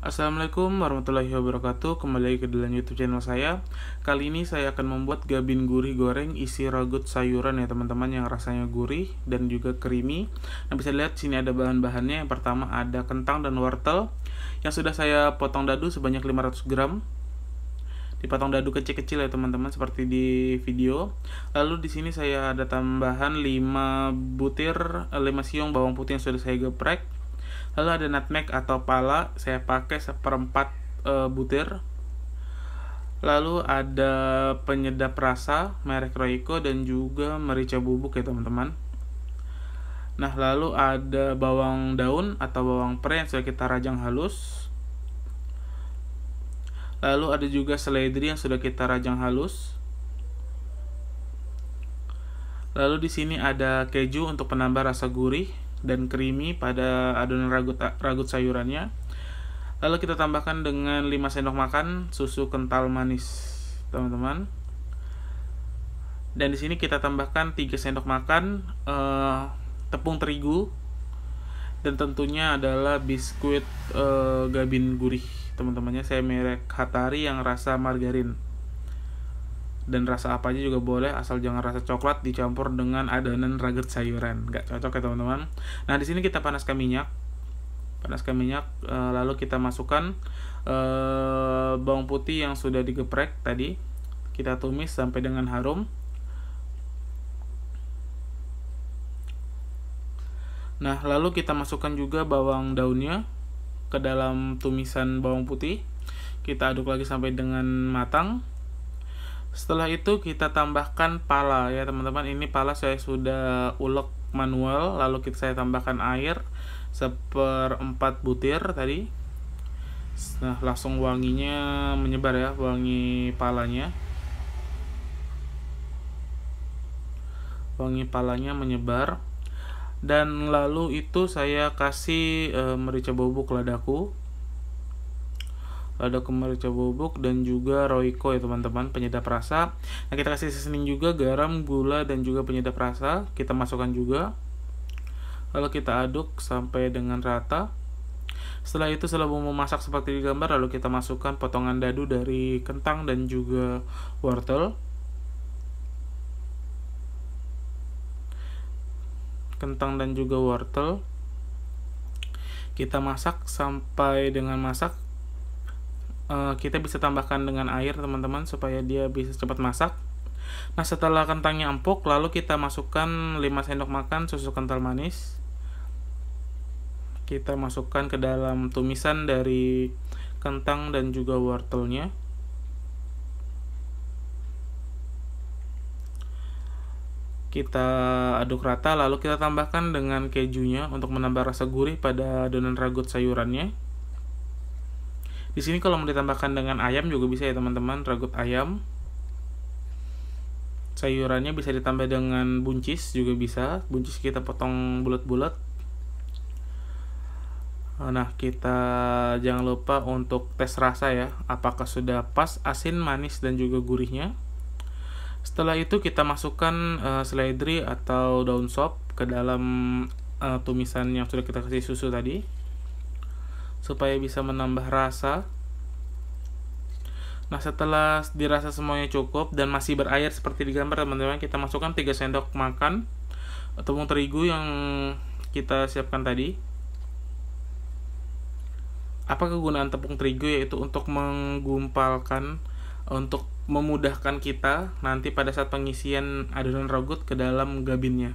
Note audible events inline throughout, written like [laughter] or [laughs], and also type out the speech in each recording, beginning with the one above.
Assalamualaikum warahmatullahi wabarakatuh Kembali lagi ke dalam youtube channel saya Kali ini saya akan membuat gabin gurih goreng Isi ragut sayuran ya teman-teman Yang rasanya gurih dan juga creamy Nah bisa lihat sini ada bahan-bahannya Yang pertama ada kentang dan wortel Yang sudah saya potong dadu sebanyak 500 gram Dipotong dadu kecil-kecil ya teman-teman Seperti di video Lalu di sini saya ada tambahan 5 butir 5 eh, siung bawang putih yang sudah saya geprek lalu ada nutmeg atau pala saya pakai seperempat e, butir lalu ada penyedap rasa merek Royco dan juga merica bubuk ya teman-teman nah lalu ada bawang daun atau bawang pre yang sudah kita rajang halus lalu ada juga seledri yang sudah kita rajang halus lalu di sini ada keju untuk penambah rasa gurih dan creamy pada adonan ragut, ragut sayurannya. Lalu kita tambahkan dengan 5 sendok makan susu kental manis, teman-teman. Dan di sini kita tambahkan 3 sendok makan uh, tepung terigu dan tentunya adalah biskuit uh, gabin gurih, teman-temannya. Saya merek Hatari yang rasa margarin dan rasa apa aja juga boleh asal jangan rasa coklat dicampur dengan adonan ragut sayuran nggak cocok ya teman-teman nah di sini kita panaskan minyak panaskan minyak e, lalu kita masukkan e, bawang putih yang sudah digeprek tadi kita tumis sampai dengan harum nah lalu kita masukkan juga bawang daunnya ke dalam tumisan bawang putih kita aduk lagi sampai dengan matang setelah itu kita tambahkan pala ya teman-teman. Ini pala saya sudah ulek manual lalu kita saya tambahkan air seperempat butir tadi. Nah, langsung wanginya menyebar ya, wangi palanya. Wangi palanya menyebar. Dan lalu itu saya kasih e, merica bubuk ladaku lada merica bubuk dan juga roiko ya teman-teman penyedap rasa nah kita kasih seasoning juga garam gula dan juga penyedap rasa kita masukkan juga lalu kita aduk sampai dengan rata setelah itu setelah bumbu masak seperti di gambar lalu kita masukkan potongan dadu dari kentang dan juga wortel kentang dan juga wortel kita masak sampai dengan masak Eh, kita bisa tambahkan dengan air teman-teman supaya dia bisa cepat masak nah setelah kentangnya empuk lalu kita masukkan 5 sendok makan susu kental manis kita masukkan ke dalam tumisan dari kentang dan juga wortelnya kita aduk rata lalu kita tambahkan dengan kejunya untuk menambah rasa gurih pada adonan ragut sayurannya di sini kalau mau ditambahkan dengan ayam juga bisa ya teman-teman, ragut ayam. Sayurannya bisa ditambah dengan buncis juga bisa. Buncis kita potong bulat-bulat. Nah, kita jangan lupa untuk tes rasa ya, apakah sudah pas asin, manis dan juga gurihnya. Setelah itu kita masukkan uh, seledri atau daun sop ke dalam uh, tumisan yang sudah kita kasih susu tadi supaya bisa menambah rasa. Nah, setelah dirasa semuanya cukup dan masih berair seperti di gambar, teman-teman, kita masukkan 3 sendok makan tepung terigu yang kita siapkan tadi. Apa kegunaan tepung terigu yaitu untuk menggumpalkan untuk memudahkan kita nanti pada saat pengisian adonan rogut ke dalam gabinnya.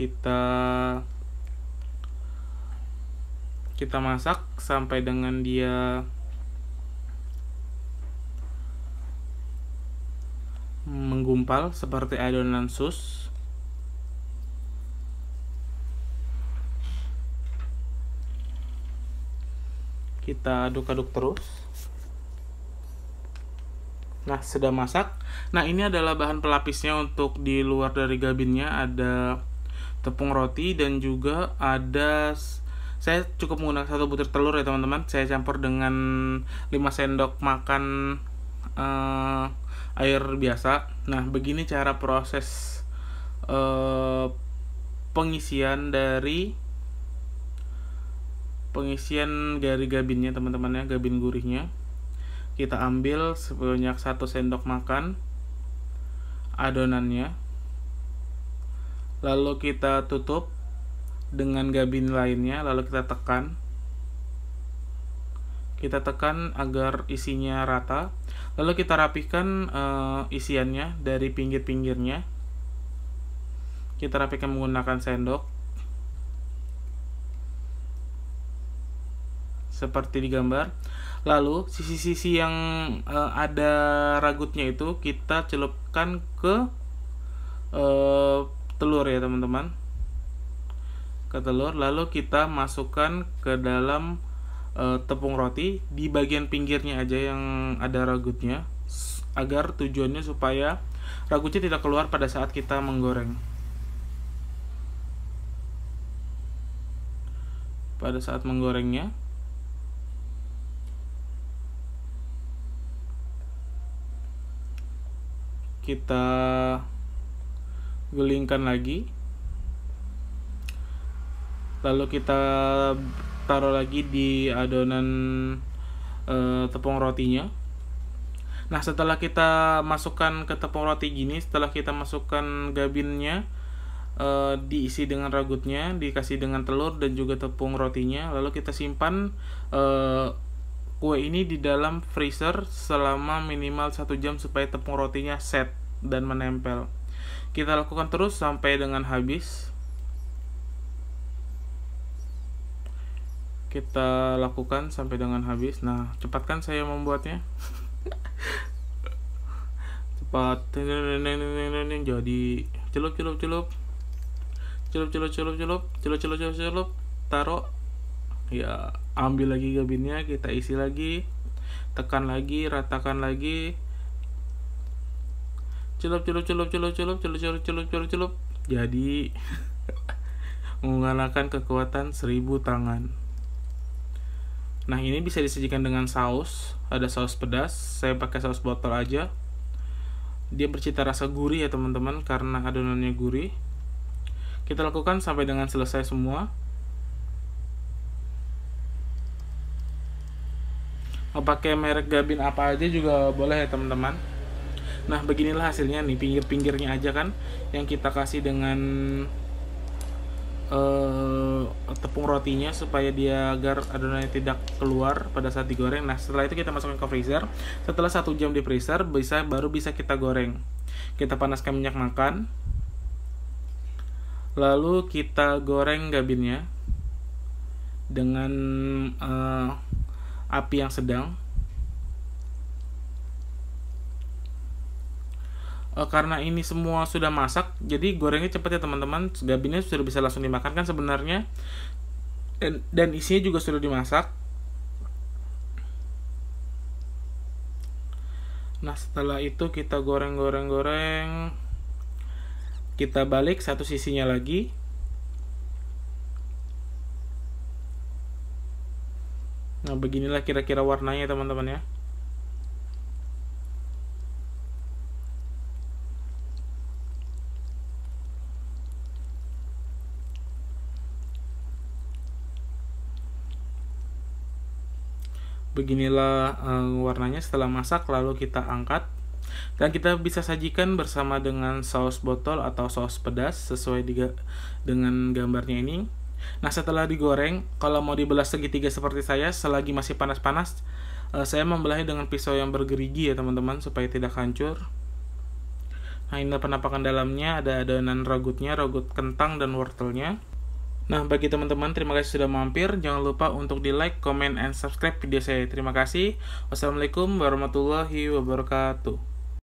kita kita masak sampai dengan dia menggumpal seperti adonan sus kita aduk-aduk terus nah sudah masak nah ini adalah bahan pelapisnya untuk di luar dari gabinnya ada tepung roti dan juga ada saya cukup menggunakan satu butir telur ya teman-teman saya campur dengan 5 sendok makan uh, air biasa nah begini cara proses uh, pengisian dari pengisian dari gabinnya teman-teman ya gabin gurihnya kita ambil sebanyak satu sendok makan adonannya lalu kita tutup dengan gabin lainnya lalu kita tekan kita tekan agar isinya rata lalu kita rapikan uh, isiannya dari pinggir-pinggirnya kita rapikan menggunakan sendok seperti di gambar lalu sisi-sisi yang uh, ada ragutnya itu kita celupkan ke uh, telur ya teman-teman ke telur lalu kita masukkan ke dalam e, tepung roti di bagian pinggirnya aja yang ada ragutnya agar tujuannya supaya ragutnya tidak keluar pada saat kita menggoreng pada saat menggorengnya kita gulingkan lagi lalu kita taruh lagi di adonan e, tepung rotinya nah setelah kita masukkan ke tepung roti gini setelah kita masukkan gabinnya e, diisi dengan ragutnya dikasih dengan telur dan juga tepung rotinya lalu kita simpan e, kue ini di dalam freezer selama minimal satu jam supaya tepung rotinya set dan menempel kita lakukan terus sampai dengan habis. Kita lakukan sampai dengan habis. Nah, cepat kan saya membuatnya? [laughs] cepat. Jadi celup celup celup. Celup celup celup celup. Celup celup celup celup. Taruh ya ambil lagi gabinnya kita isi lagi tekan lagi ratakan lagi celup celup celup celup celup celup celup celup celup celup jadi menggunakan kekuatan seribu tangan nah ini bisa disajikan dengan saus ada saus pedas saya pakai saus botol aja dia bercita rasa gurih ya teman-teman karena adonannya gurih kita lakukan sampai dengan selesai semua mau pakai merek Gabin apa aja juga boleh ya teman-teman Nah beginilah hasilnya nih pinggir-pinggirnya aja kan yang kita kasih dengan uh, tepung rotinya supaya dia agar adonannya tidak keluar pada saat digoreng. Nah setelah itu kita masukkan ke freezer. Setelah satu jam di freezer bisa baru bisa kita goreng. Kita panaskan minyak makan. Lalu kita goreng gabinnya dengan uh, api yang sedang e, karena ini semua sudah masak jadi gorengnya cepat ya teman-teman gabinnya sudah bisa langsung dimakan kan sebenarnya dan, dan isinya juga sudah dimasak nah setelah itu kita goreng-goreng-goreng kita balik satu sisinya lagi nah beginilah kira-kira warnanya teman-teman ya Beginilah uh, warnanya setelah masak lalu kita angkat dan kita bisa sajikan bersama dengan saus botol atau saus pedas sesuai diga dengan gambarnya ini. Nah setelah digoreng, kalau mau dibelah segitiga seperti saya, selagi masih panas-panas, uh, saya membelahnya dengan pisau yang bergerigi ya teman-teman supaya tidak hancur. Nah ini penampakan dalamnya, ada adonan ragutnya, ragut kentang dan wortelnya. Nah, bagi teman-teman, terima kasih sudah mampir. Jangan lupa untuk di like, comment, and subscribe video saya. Terima kasih. Wassalamualaikum warahmatullahi wabarakatuh.